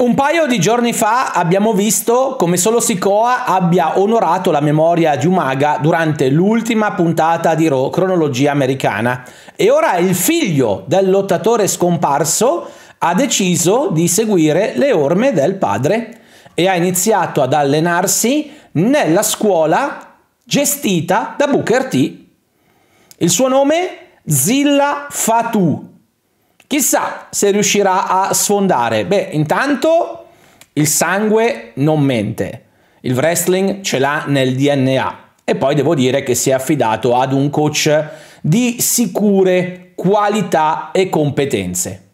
Un paio di giorni fa abbiamo visto come solo Sikoa abbia onorato la memoria di Umaga durante l'ultima puntata di Raw cronologia americana e ora il figlio del lottatore scomparso ha deciso di seguire le orme del padre e ha iniziato ad allenarsi nella scuola gestita da Booker T. Il suo nome? Zilla Fatu Chissà se riuscirà a sfondare. Beh, intanto il sangue non mente. Il wrestling ce l'ha nel DNA. E poi devo dire che si è affidato ad un coach di sicure qualità e competenze.